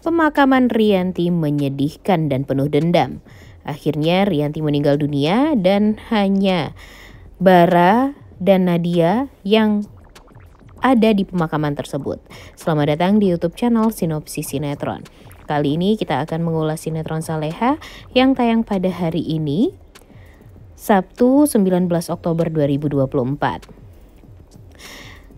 Pemakaman Rianti menyedihkan dan penuh dendam. Akhirnya Rianti meninggal dunia dan hanya Bara dan Nadia yang ada di pemakaman tersebut. Selamat datang di YouTube channel Sinopsis Sinetron. Kali ini kita akan mengulas sinetron Saleha yang tayang pada hari ini, Sabtu 19 Oktober 2024.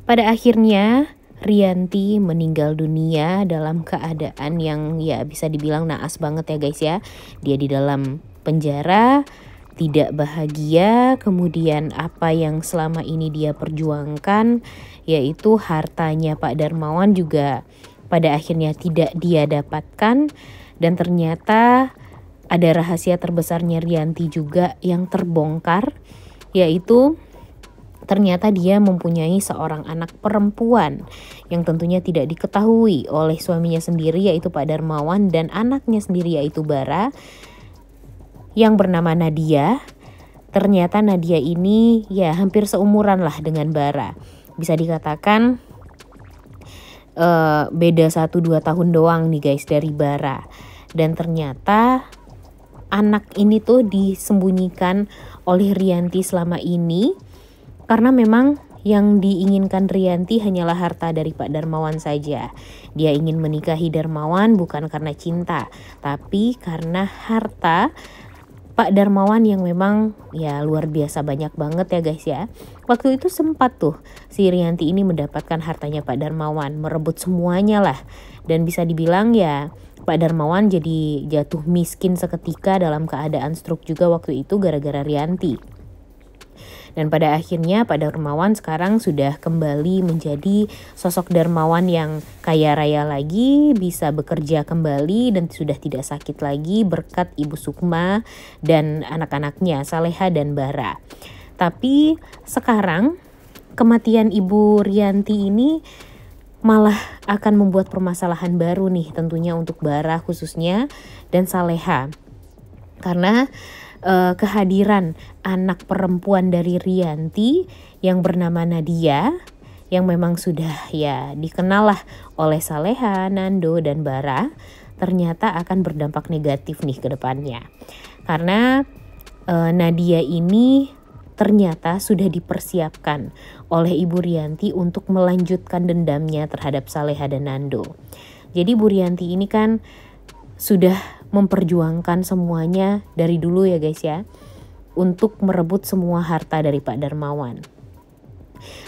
Pada akhirnya, Rianti meninggal dunia dalam keadaan yang ya bisa dibilang naas banget ya guys ya. Dia di dalam penjara, tidak bahagia, kemudian apa yang selama ini dia perjuangkan yaitu hartanya Pak Darmawan juga pada akhirnya tidak dia dapatkan dan ternyata ada rahasia terbesarnya Rianti juga yang terbongkar yaitu ternyata dia mempunyai seorang anak perempuan yang tentunya tidak diketahui oleh suaminya sendiri yaitu Pak Darmawan dan anaknya sendiri yaitu Bara yang bernama Nadia. Ternyata Nadia ini ya hampir seumuran lah dengan Bara. Bisa dikatakan uh, beda 1-2 tahun doang nih guys dari Bara. Dan ternyata anak ini tuh disembunyikan oleh Rianti selama ini karena memang yang diinginkan Rianti hanyalah harta dari Pak Darmawan saja. Dia ingin menikahi Darmawan bukan karena cinta, tapi karena harta Pak Darmawan yang memang ya luar biasa banyak banget ya guys ya. Waktu itu sempat tuh si Rianti ini mendapatkan hartanya Pak Darmawan, merebut semuanya lah. Dan bisa dibilang ya Pak Darmawan jadi jatuh miskin seketika dalam keadaan stroke juga waktu itu gara-gara Rianti. Dan pada akhirnya Pak Darmawan sekarang sudah kembali menjadi sosok Darmawan yang kaya raya lagi, bisa bekerja kembali dan sudah tidak sakit lagi berkat Ibu Sukma dan anak-anaknya Saleha dan Bara. Tapi sekarang kematian Ibu Rianti ini malah akan membuat permasalahan baru nih tentunya untuk Bara khususnya dan Saleha. Karena uh, kehadiran anak perempuan dari Rianti yang bernama Nadia yang memang sudah ya dikenal lah oleh Saleha, Nando, dan Bara ternyata akan berdampak negatif nih ke depannya. Karena e, Nadia ini ternyata sudah dipersiapkan oleh Ibu Rianti untuk melanjutkan dendamnya terhadap Saleha dan Nando. Jadi Bu Rianti ini kan sudah memperjuangkan semuanya dari dulu ya guys ya untuk merebut semua harta dari Pak Darmawan.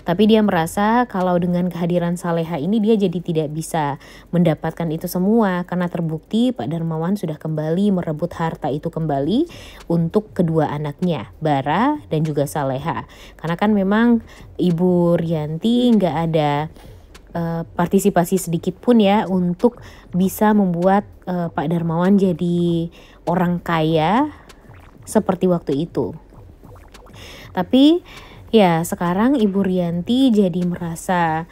Tapi dia merasa kalau dengan kehadiran Saleha ini dia jadi tidak bisa mendapatkan itu semua karena terbukti Pak Darmawan sudah kembali merebut harta itu kembali untuk kedua anaknya Bara dan juga Saleha. Karena kan memang Ibu Rianti nggak ada uh, partisipasi sedikit pun ya untuk bisa membuat uh, Pak Darmawan jadi orang kaya seperti waktu itu. Tapi ya sekarang Ibu Rianti jadi merasa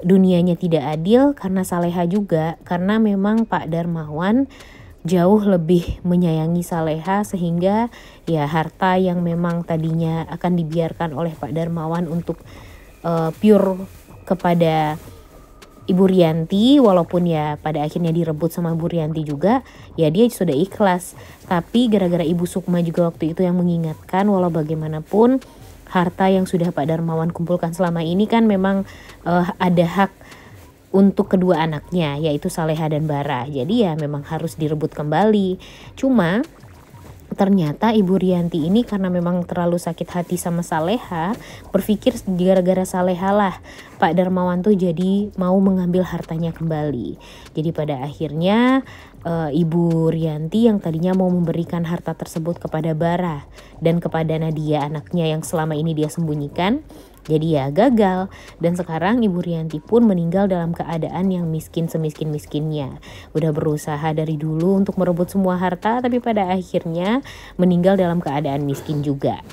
dunianya tidak adil karena Saleha juga karena memang Pak Darmawan jauh lebih menyayangi Saleha sehingga ya harta yang memang tadinya akan dibiarkan oleh Pak Darmawan untuk uh, pure kepada Ibu Rianti walaupun ya pada akhirnya direbut sama Ibu Rianti juga ya dia sudah ikhlas tapi gara-gara Ibu Sukma juga waktu itu yang mengingatkan walau bagaimanapun harta yang sudah Pak Darmawan kumpulkan selama ini kan memang uh, ada hak untuk kedua anaknya yaitu Saleha dan Bara jadi ya memang harus direbut kembali cuma ternyata Ibu Rianti ini karena memang terlalu sakit hati sama Saleha, berpikir gara-gara Saleha lah Pak Darmawan tuh jadi mau mengambil hartanya kembali. Jadi pada akhirnya e, Ibu Rianti yang tadinya mau memberikan harta tersebut kepada Bara dan kepada Nadia anaknya yang selama ini dia sembunyikan, jadi ya gagal. Dan sekarang Ibu Rianti pun meninggal dalam keadaan yang miskin semiskin-miskinnya. Udah berusaha dari dulu untuk merebut semua harta tapi pada akhirnya meninggal dalam keadaan miskin juga.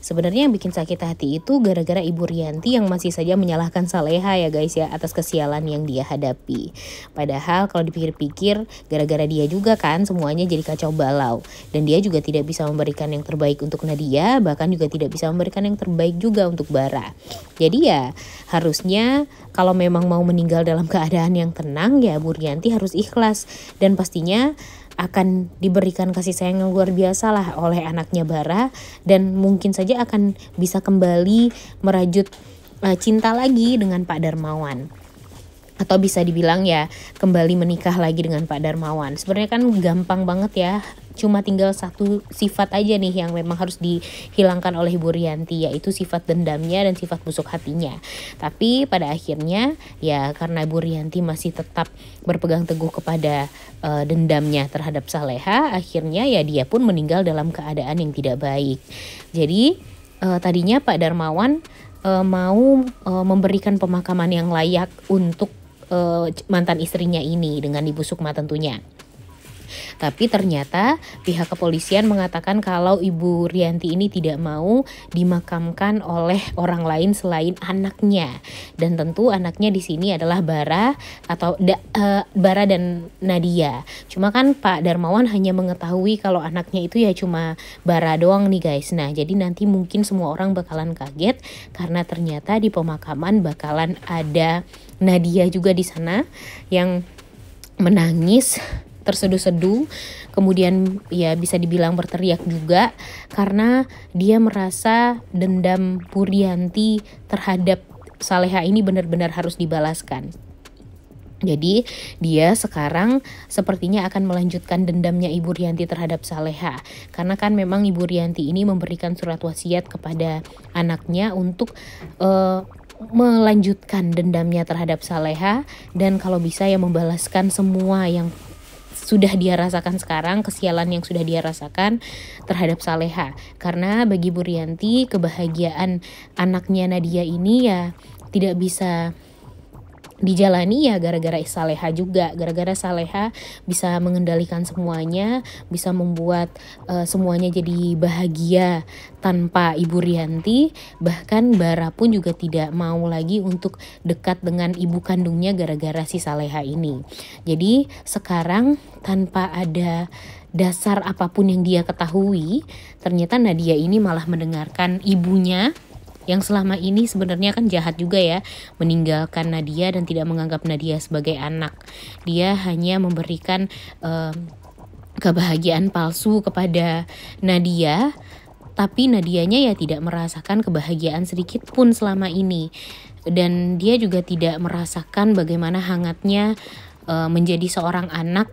Sebenarnya yang bikin sakit hati itu gara-gara Ibu Rianti yang masih saja menyalahkan Saleha ya guys ya atas kesialan yang dia hadapi. Padahal kalau dipikir-pikir gara-gara dia juga kan semuanya jadi kacau balau dan dia juga tidak bisa memberikan yang terbaik untuk Nadia bahkan juga tidak bisa memberikan yang terbaik juga untuk Bara. Jadi ya harusnya kalau memang mau meninggal dalam keadaan yang tenang ya Ibu Rianti harus ikhlas dan pastinya akan diberikan kasih sayang yang luar biasa lah oleh anaknya Bara dan mungkin saja akan bisa kembali merajut uh, cinta lagi dengan Pak Darmawan atau bisa dibilang ya kembali menikah lagi dengan Pak Darmawan. Sebenarnya kan gampang banget ya. Cuma tinggal satu sifat aja nih yang memang harus dihilangkan oleh Bu Rianti yaitu sifat dendamnya dan sifat busuk hatinya. Tapi pada akhirnya ya karena Bu Rianti masih tetap berpegang teguh kepada uh, dendamnya terhadap Saleha, akhirnya ya dia pun meninggal dalam keadaan yang tidak baik. Jadi uh, tadinya Pak Darmawan uh, mau uh, memberikan pemakaman yang layak untuk uh, mantan istrinya ini dengan ibu Sukma tentunya. Tapi ternyata pihak kepolisian mengatakan kalau Ibu Rianti ini tidak mau dimakamkan oleh orang lain selain anaknya. Dan tentu anaknya di sini adalah Bara atau da, uh, Bara dan Nadia. Cuma kan Pak Darmawan hanya mengetahui kalau anaknya itu ya cuma Bara doang nih guys. Nah, jadi nanti mungkin semua orang bakalan kaget karena ternyata di pemakaman bakalan ada Nadia juga di sana yang menangis terseduh-seduh kemudian ya bisa dibilang berteriak juga karena dia merasa dendam Purianti terhadap Saleha ini benar-benar harus dibalaskan. Jadi dia sekarang sepertinya akan melanjutkan dendamnya Ibu Rianti terhadap Saleha karena kan memang Ibu Rianti ini memberikan surat wasiat kepada anaknya untuk uh, melanjutkan dendamnya terhadap Saleha dan kalau bisa ya membalaskan semua yang sudah dia rasakan sekarang, kesialan yang sudah dia rasakan terhadap Saleha. Karena bagi Bu Rianti, kebahagiaan anaknya Nadia ini ya tidak bisa dijalani ya gara-gara Saleha juga gara-gara Saleha bisa mengendalikan semuanya bisa membuat uh, semuanya jadi bahagia tanpa Ibu Rianti bahkan Bara pun juga tidak mau lagi untuk dekat dengan ibu kandungnya gara-gara si Saleha ini jadi sekarang tanpa ada dasar apapun yang dia ketahui ternyata Nadia ini malah mendengarkan ibunya yang selama ini sebenarnya kan jahat juga ya meninggalkan Nadia dan tidak menganggap Nadia sebagai anak dia hanya memberikan uh, kebahagiaan palsu kepada Nadia tapi Nadianya ya tidak merasakan kebahagiaan sedikit pun selama ini dan dia juga tidak merasakan bagaimana hangatnya uh, menjadi seorang anak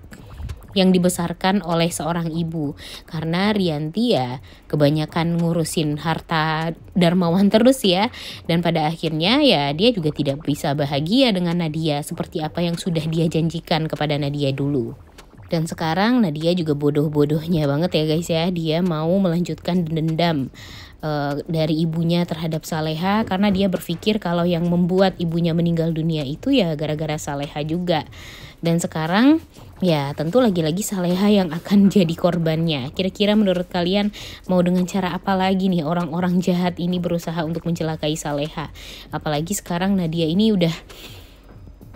yang dibesarkan oleh seorang ibu karena Rianti ya kebanyakan ngurusin harta Darmawan terus ya dan pada akhirnya ya dia juga tidak bisa bahagia dengan Nadia seperti apa yang sudah dia janjikan kepada Nadia dulu. Dan sekarang Nadia juga bodoh-bodohnya banget ya guys ya. Dia mau melanjutkan dendam uh, dari ibunya terhadap Saleha karena dia berpikir kalau yang membuat ibunya meninggal dunia itu ya gara-gara Saleha juga. Dan sekarang ya tentu lagi-lagi Saleha yang akan jadi korbannya. Kira-kira menurut kalian mau dengan cara apa lagi nih orang-orang jahat ini berusaha untuk mencelakai Saleha? Apalagi sekarang Nadia ini udah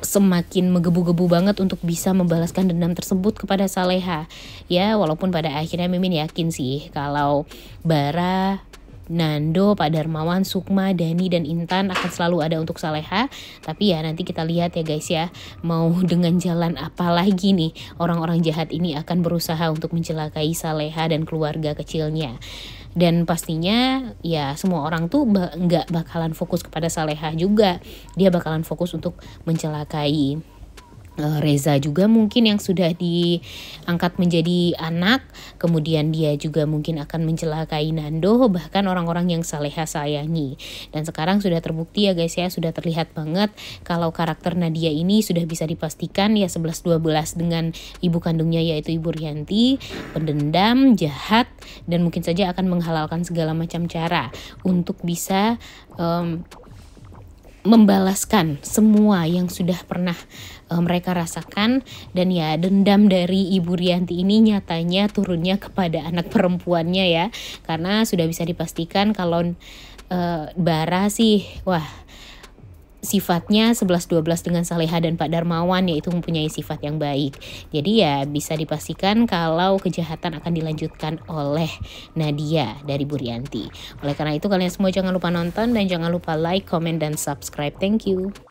semakin menggebu-gebu banget untuk bisa membalaskan dendam tersebut kepada Saleha. Ya, walaupun pada akhirnya Mimin yakin sih kalau Bara Nando, Pak Darmawan, Sukma, Dani, dan Intan akan selalu ada untuk Saleha. Tapi ya nanti kita lihat ya guys ya, mau dengan jalan apa lagi nih orang-orang jahat ini akan berusaha untuk mencelakai Saleha dan keluarga kecilnya dan pastinya ya semua orang tuh nggak bakalan fokus kepada salehah juga dia bakalan fokus untuk mencelakai Eh, Reza juga mungkin yang sudah diangkat menjadi anak, kemudian dia juga mungkin akan mencelakai Nando, bahkan orang-orang yang Saleha sayangi. Dan sekarang sudah terbukti ya guys ya, sudah terlihat banget kalau karakter Nadia ini sudah bisa dipastikan ya 11-12 dengan ibu kandungnya yaitu Ibu Rianti, pendendam, jahat, dan mungkin saja akan menghalalkan segala macam cara untuk bisa um, membalaskan semua yang sudah pernah uh, mereka rasakan dan ya dendam dari Ibu Rianti ini nyatanya turunnya kepada anak perempuannya ya karena sudah bisa dipastikan kalau uh, Bara sih wah sifatnya 11-12 dengan Saleha dan Pak Darmawan yaitu mempunyai sifat yang baik. Jadi ya bisa dipastikan kalau kejahatan akan dilanjutkan oleh Nadia dari Burianti. Oleh karena itu kalian semua jangan lupa nonton dan jangan lupa like, comment, dan subscribe. Thank you.